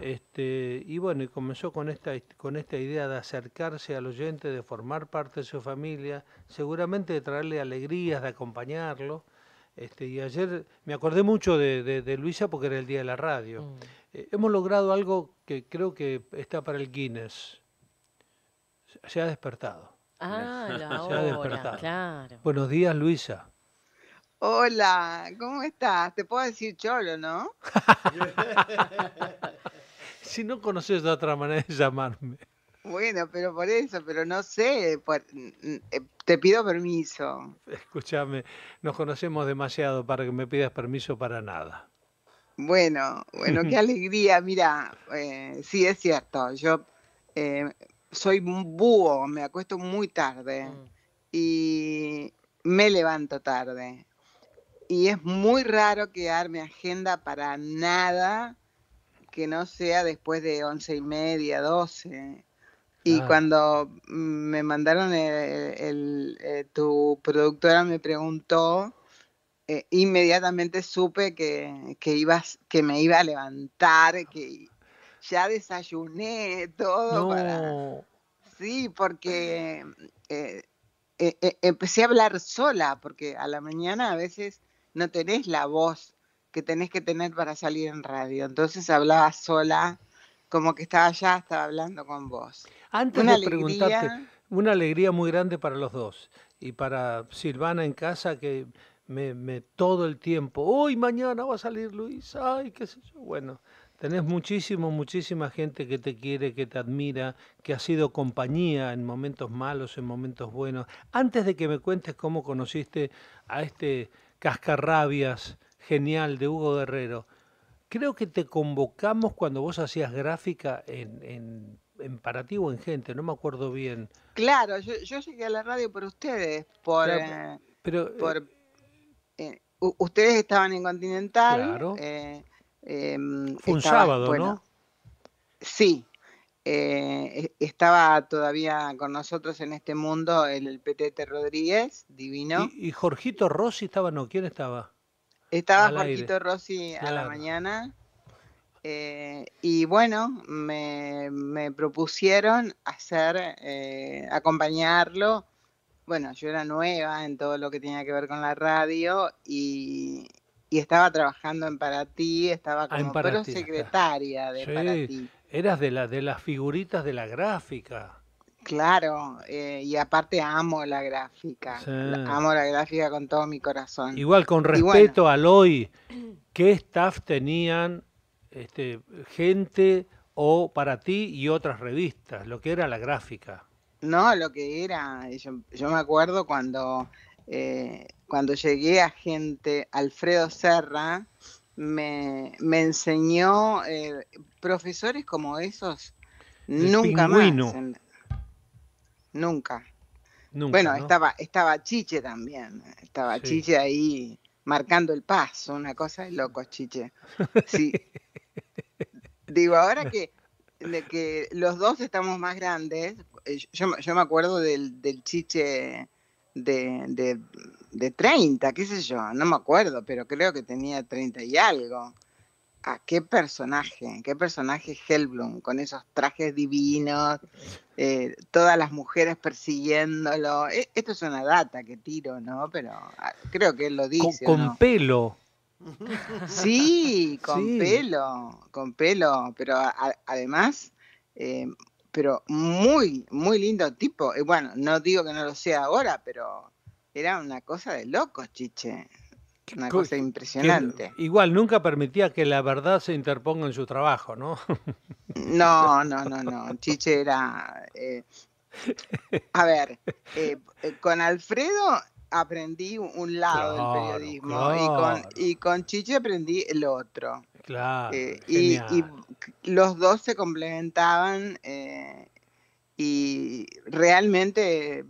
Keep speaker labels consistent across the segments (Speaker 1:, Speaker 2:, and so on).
Speaker 1: Este, y bueno, y comenzó con esta, con esta idea de acercarse al oyente, de formar parte de su familia, seguramente de traerle alegrías, de acompañarlo. Este, y ayer me acordé mucho de, Luisa porque era el día de la radio. Mm. Eh, hemos logrado algo que creo que está para el Guinness. Se ha despertado.
Speaker 2: Ah, la hora, Claro.
Speaker 1: Buenos días, Luisa.
Speaker 2: Hola, ¿cómo estás? Te puedo decir cholo, ¿no?
Speaker 1: si no conoces de otra manera de llamarme.
Speaker 2: Bueno, pero por eso, pero no sé, eh, te pido permiso.
Speaker 1: Escúchame, nos conocemos demasiado para que me pidas permiso para nada.
Speaker 2: Bueno, bueno, qué alegría. Mira, eh, sí es cierto, yo eh, soy un búho, me acuesto muy tarde mm. y me levanto tarde. Y es muy raro quedarme agenda para nada que no sea después de once y media, doce. Y cuando me mandaron el, eh, tu productora me preguntó, eh, inmediatamente supe que, ibas, que me iba a levantar, que ya desayuné todo. Para... Sí, porque eh, empecé a hablar sola, porque a la mañana a veces no tenés la voz que tenés que tener para salir en radio. Entonces hablaba sola, como que estaba allá, estaba hablando con vos. Antes una de alegría... preguntarte,
Speaker 1: una alegría muy grande para los dos y para Silvana en casa que me, todo el tiempo, hoy mañana va a salir Luisa! ay, qué sé yo, bueno. Tenés muchísimo, muchísima gente que te quiere, que te admira, que ha sido compañía en momentos malos, en momentos buenos. Antes de que me cuentes cómo conociste a este cascarrabias genial de Hugo Guerrero. Creo que te convocamos cuando vos hacías gráfica en, en, en o en Gente, no me acuerdo bien.
Speaker 2: Claro, yo, llegué a la radio por ustedes, por... Eh, eh, eh, ustedes estaban en Continental. Claro. Fue un sábado, ¿no? Sí, e, estaba todavía con nosotros en este mundo el, PTT Rodríguez, divino.
Speaker 1: ¿Y, Jorgito Rossi estaba, no? ¿Quién estaba? Estaba con
Speaker 2: Rossi a la mañana. Eh, y bueno, me, me propusieron hacer, eh, acompañarlo. Bueno, yo era nueva en todo lo que tenía que ver con la radio y, estaba trabajando en para ti, estaba ah, como secretaria de Para ti.
Speaker 1: Eras de, la, de las figuritas de la gráfica.
Speaker 2: Claro, eh, y aparte amo la gráfica, amo la gráfica con todo mi corazón.
Speaker 1: Igual, con respeto a al hoy, ¿qué staff tenían este, gente o para ti y otras revistas, lo que era la gráfica?
Speaker 2: No, lo que era, eh, yo, me acuerdo cuando, eh, cuando llegué a gente, Alfredo Serra me, me enseñó profesores como esos, nunca más nunca. bueno, estaba, estaba Chiche también, estaba Chiche ahí marcando el paso, una cosa de loco Chiche. Digo, ahora que, de que los dos estamos más grandes, eh, yo, yo me acuerdo del, Chiche de, de, de 30, qué sé yo, no me acuerdo, pero creo que tenía 30 y algo a qué personaje, qué personaje Hellblum, con esos trajes divinos, eh, todas las mujeres persiguiéndolo. E, esto es una data que tiro, ¿no? Pero ah, creo que él lo dice. Con, pelo. Sí, con pelo, con pelo, pero además, eh, pero muy, muy lindo tipo. Y bueno, no digo que no lo sea ahora, pero era una cosa de locos, chiche. Una cosa impresionante.
Speaker 1: igual, nunca permitía que la verdad se interponga en su trabajo,
Speaker 2: ¿no? No, no, no, no. Chiche era... Eh, a ver, eh, eh, con Alfredo aprendí un lado del periodismo y, con, Chiche aprendí el otro.
Speaker 1: Claro. y,
Speaker 2: los dos se complementaban y realmente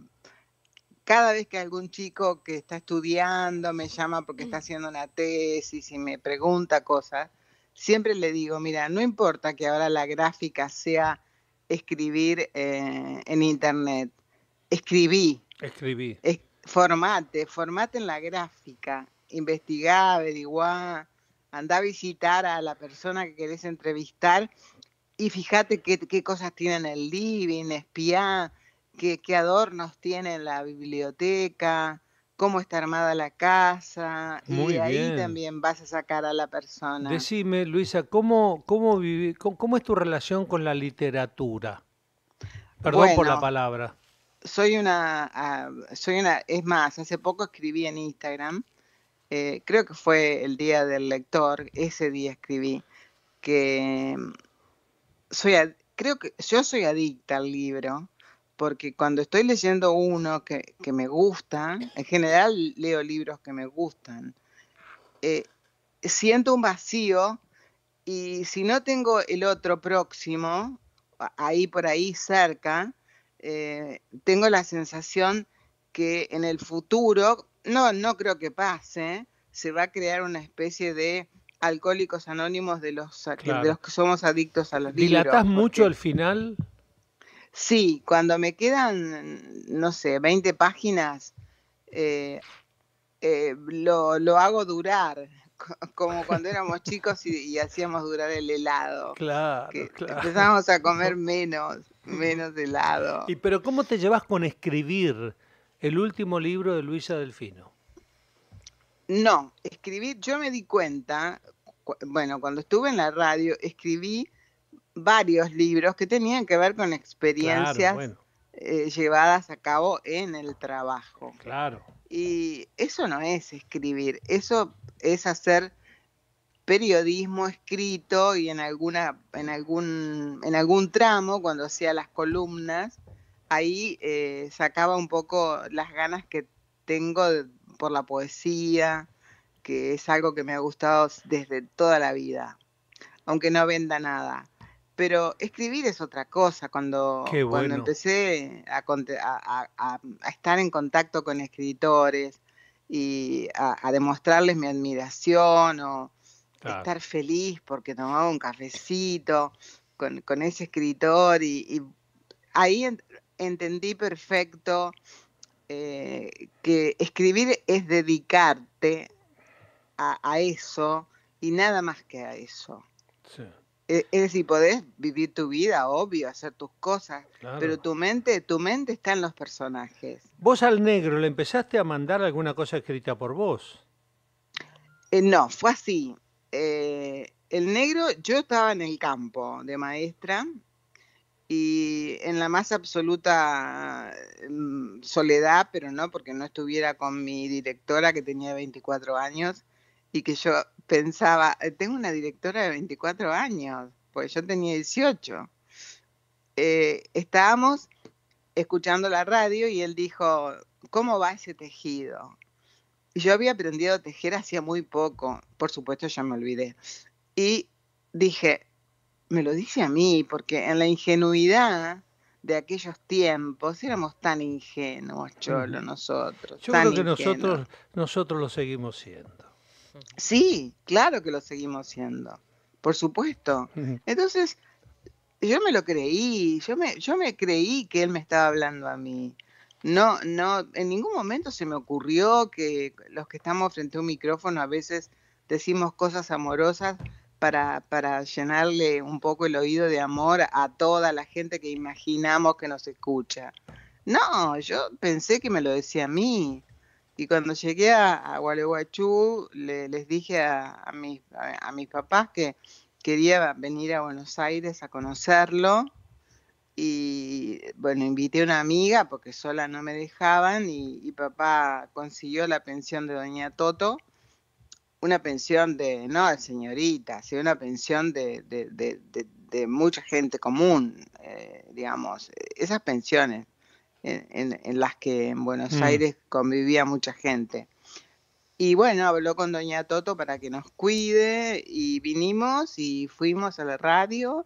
Speaker 2: cada vez que algún chico que está estudiando me llama porque está mm. haciendo una tesis y me pregunta cosas, siempre le digo, mira, no importa que ahora la gráfica sea escribir eh, en internet, escribí. Escribí. formate, formate en la gráfica, investigá, averigua, anda a visitar a la persona que querés entrevistar y fíjate qué, cosas tiene en el living, espía qué, adornos tiene la biblioteca, cómo está armada la casa, y ahí también vas a sacar a la persona.
Speaker 1: Decime, Luisa, ¿cómo, cómo, es tu relación con la literatura? Perdón por la palabra.
Speaker 2: Soy una, ah, soy una, es más, hace poco escribí en Instagram, eh, creo que fue el día del lector, ese día escribí, que mm, soy, creo que yo soy adicta al libro, porque cuando estoy leyendo uno que, me gusta, en general leo libros que me gustan, eh, siento un vacío y si no tengo el otro próximo, ahí por ahí cerca, eh, tengo la sensación que en el futuro, no, no creo que pase, se va a crear una especie de alcohólicos anónimos de los, de los que somos adictos a los libros. ¿Dilatas mucho el final? Sí, cuando me quedan, no sé, 20 páginas, eh, eh, lo, hago durar, como cuando éramos chicos y, hacíamos durar el helado. Claro, claro. Empezamos a comer menos, menos helado.
Speaker 1: ¿Y pero cómo te llevas con escribir el último libro de Luisa Delfino?
Speaker 2: No, escribir, yo me di cuenta, bueno, cuando estuve en la radio, escribí varios libros que tenían que ver con experiencias eh, llevadas a cabo en el trabajo. Claro. Y eso no es escribir, eso es hacer periodismo escrito y en alguna en algún en algún tramo cuando hacía las columnas ahí eh, sacaba un poco las ganas que tengo por la poesía que es algo que me ha gustado desde toda la vida aunque no venda nada pero escribir es otra cosa. Cuando, empecé a, estar en contacto con escritores y a, demostrarles mi admiración o estar feliz porque tomaba un cafecito con, ese escritor y, ahí entendí perfecto eh, que escribir es dedicarte a, eso y nada más que a eso. Sí. Es decir, podés vivir tu vida, obvio, hacer tus cosas, pero tu mente, tu mente está en los personajes.
Speaker 1: Vos al negro le empezaste a mandar alguna cosa escrita por vos.
Speaker 2: Eh, no, fue así. Eh, el negro, yo estaba en el campo de maestra y en la más absoluta mm, soledad, pero no porque no estuviera con mi directora que tenía 24 años y que yo pensaba, eh, tengo una directora de 24 años, pues yo tenía 18. Eh, estábamos escuchando la radio y él dijo, ¿cómo va ese tejido? y Yo había aprendido a tejer hacía muy poco, por supuesto ya me olvidé. Y dije, me lo dice a mí, porque en la ingenuidad de aquellos tiempos éramos tan ingenuos, Cholo, nosotros. Yo creo que nosotros,
Speaker 1: nosotros lo seguimos siendo.
Speaker 2: Sí, claro que lo seguimos siendo, por supuesto. Entonces, yo me lo creí, yo me, yo me creí que él me estaba hablando a mí. No, no, en ningún momento se me ocurrió que los que estamos frente a un micrófono a veces decimos cosas amorosas para, para llenarle un poco el oído de amor a toda la gente que imaginamos que nos escucha. No, yo pensé que me lo decía a mí. Y cuando llegué a, Gualeguaychú, le, les dije a, mis, a, papás que quería venir a Buenos Aires a conocerlo y bueno, invité a una amiga porque sola no me dejaban y, papá consiguió la pensión de doña Toto, una pensión de, no de señorita, sino una pensión de, mucha gente común, eh, digamos, esas pensiones en, las que en Buenos mm. Aires convivía mucha gente. Y bueno, habló con doña Toto para que nos cuide y vinimos y fuimos a la radio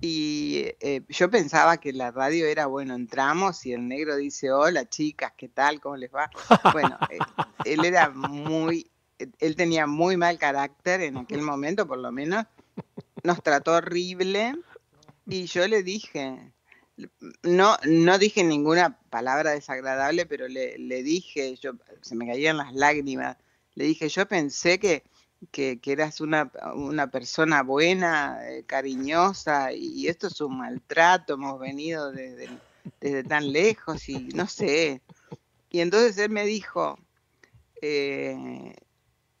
Speaker 2: y eh, yo pensaba que la radio era, bueno, entramos y el negro dice, hola chicas, ¿qué tal? ¿Cómo les va? Bueno, eh, él era muy, eh, él tenía muy mal carácter en aquel momento, por lo menos, nos trató horrible y yo le dije, no, no dije ninguna palabra desagradable, pero le, dije, yo, se me caían las lágrimas, le dije, yo pensé que, eras una, persona buena, eh, cariñosa, y, esto es un maltrato, hemos venido desde, desde, tan lejos y no sé. Y entonces él me dijo, eh,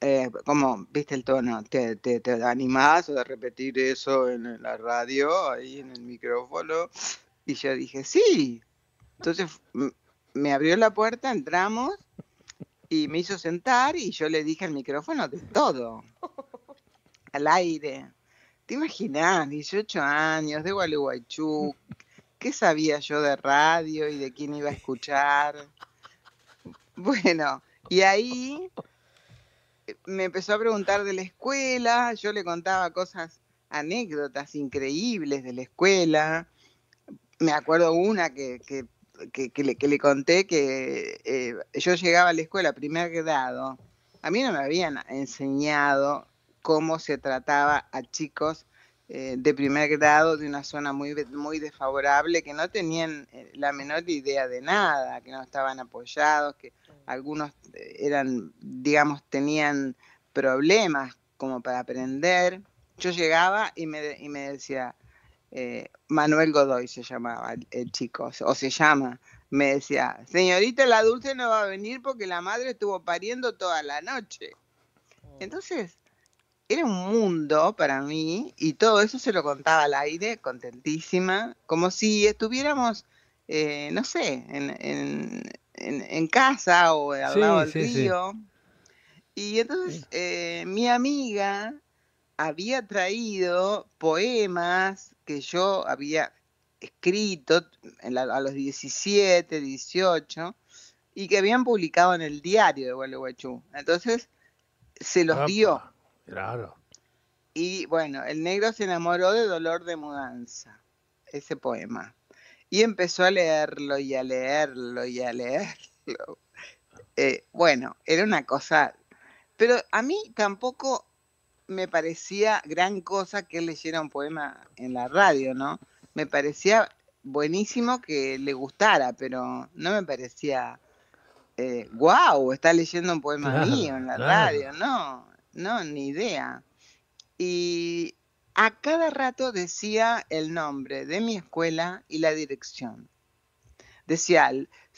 Speaker 2: eh como viste el tono, ¿Te, te, te animás a repetir eso en la radio, ahí en el micrófono? Y yo dije, sí. Entonces me abrió la puerta, entramos y me hizo sentar y yo le dije al micrófono de todo, al aire. ¿Te imaginas? 18 años, de Gualeguaychú. ¿Qué sabía yo de radio y de quién iba a escuchar? Bueno, y ahí me empezó a preguntar de la escuela, yo le contaba cosas, anécdotas increíbles de la escuela, me acuerdo una que, que, le, conté que eh, yo llegaba a la escuela primer grado, a mí no me habían enseñado cómo se trataba a chicos eh, de primer grado de una zona muy, muy desfavorable, que no tenían eh, la menor idea de nada, que no estaban apoyados, que algunos eran, digamos, tenían problemas como para aprender. Yo llegaba y me, y me decía, eh, Manuel Godoy se llamaba el, chico, o se llama, me decía, señorita, la dulce no va a venir porque la madre estuvo pariendo toda la noche. Oh. Entonces, era un mundo para mí y todo eso se lo contaba al aire, contentísima, como si estuviéramos, eh, no sé, en, casa o al lado del río. Y entonces eh, mi amiga había traído poemas que yo había escrito a los 17, 18, y que habían publicado en el diario de Gualeguaychú. Entonces, se los dio. Claro. Y bueno, el negro se enamoró de Dolor de Mudanza, ese poema. Y empezó a leerlo y a leerlo y a leerlo. Eh, bueno, era una cosa. Pero a mí tampoco me parecía gran cosa que él leyera un poema en la radio, ¿no? Me parecía buenísimo que le gustara, pero no me parecía, wow, eh, está leyendo un poema mío en la radio, no, no, ni idea. Y a cada rato decía el nombre de mi escuela y la dirección. Decía,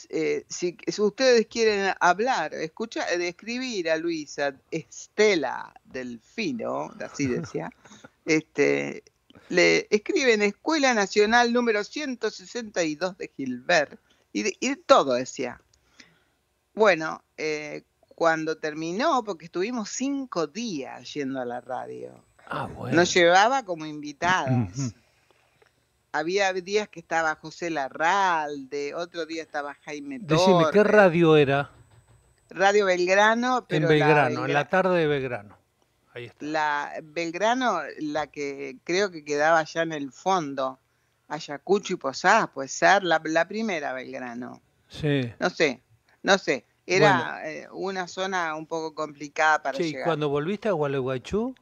Speaker 2: eh, si, ustedes quieren hablar, escucha, escribir a Luisa Estela Delfino, así decía, este, le escriben Escuela Nacional número 162 de Gilbert, y, todo decía. Bueno, eh, cuando terminó, porque estuvimos cinco días yendo a la radio, ah, nos llevaba como invitadas. había días que estaba José Larralde, otro día estaba Jaime Torres. Decime, ¿qué
Speaker 1: radio era?
Speaker 2: Radio Belgrano, pero. En Belgrano, en la
Speaker 1: tarde de Belgrano.
Speaker 2: Ahí está. La Belgrano, la que creo que quedaba allá en el fondo, Ayacucho y Posadas, puede ser, la, primera Belgrano. Sí. No sé, no sé. Era eh, una zona un poco complicada para sí, llegar. cuando
Speaker 1: volviste a Gualeguaychú?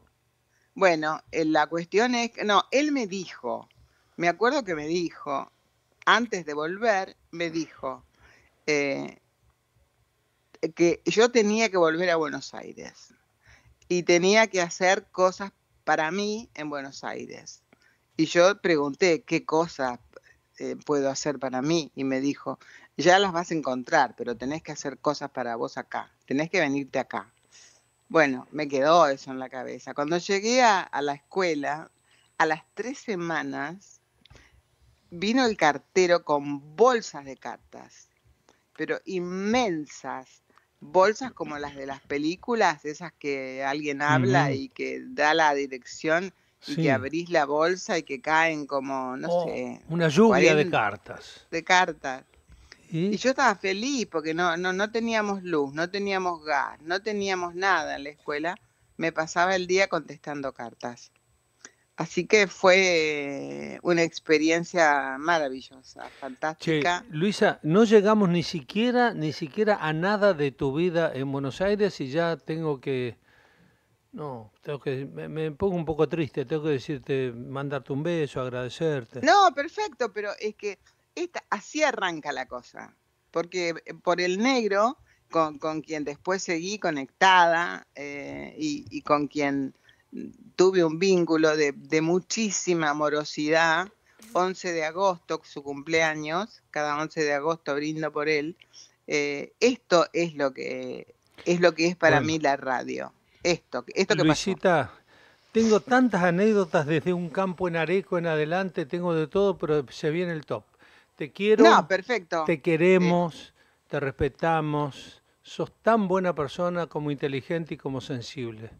Speaker 2: Bueno, eh, la cuestión es, no, él me dijo, me acuerdo que me dijo, antes de volver, me dijo eh, que yo tenía que volver a Buenos Aires y tenía que hacer cosas para mí en Buenos Aires. Y yo pregunté qué cosas eh, puedo hacer para mí y me dijo, ya las vas a encontrar, pero tenés que hacer cosas para vos acá, tenés que venirte acá. Bueno, me quedó eso en la cabeza. Cuando llegué a la escuela, a las tres semanas, vino el cartero con bolsas de cartas, pero inmensas, bolsas como las de las películas, esas que alguien habla y que da la dirección
Speaker 1: y que abrís
Speaker 2: la bolsa y que caen como, no oh, sé. Una lluvia de cartas. De cartas. ¿Y? ¿Y? yo estaba feliz porque no, no, no teníamos luz, no teníamos gas, no teníamos nada en la escuela. Me pasaba el día contestando cartas. Así que fue una experiencia maravillosa,
Speaker 1: fantástica. Luisa, no llegamos ni siquiera, ni siquiera a nada de tu vida en Buenos Aires y ya tengo que, no, tengo que, me, pongo un poco triste, tengo que decirte, mandarte un
Speaker 2: beso, agradecerte. No, perfecto, pero es que esta, así arranca la cosa, porque eh, por el negro, con, con quien después seguí conectada eh, y, y con quien tuve un vínculo de, muchísima amorosidad. 11 de agosto, su cumpleaños, cada 11 de agosto brindo por él. Eh, esto es lo que es lo que es para mí la radio.
Speaker 1: Esto, esto que Luisita, tengo tantas anécdotas desde un campo en Areco en adelante, tengo de todo, pero se viene el top. Te quiero. Te queremos, te respetamos. Sos tan buena persona como inteligente y como sensible.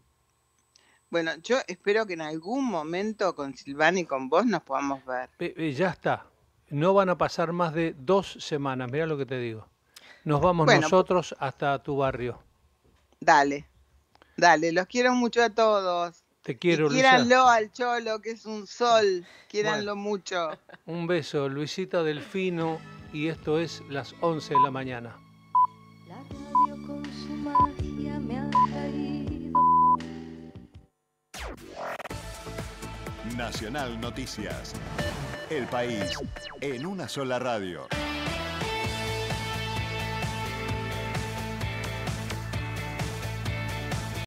Speaker 2: Bueno, yo espero que en algún momento con Silvana y con vos nos podamos ver.
Speaker 1: ya está. No van a pasar más de dos semanas, mirá lo que te digo. Nos vamos nosotros hasta tu barrio.
Speaker 2: Dale, dale, los quiero mucho a todos.
Speaker 1: Te quiero, y Quieranlo
Speaker 2: al Cholo, que es un sol. Quieranlo mucho.
Speaker 1: Un beso, Luisita Delfino, y esto es las 11 de la mañana. Nacional Noticias. El país en una sola radio.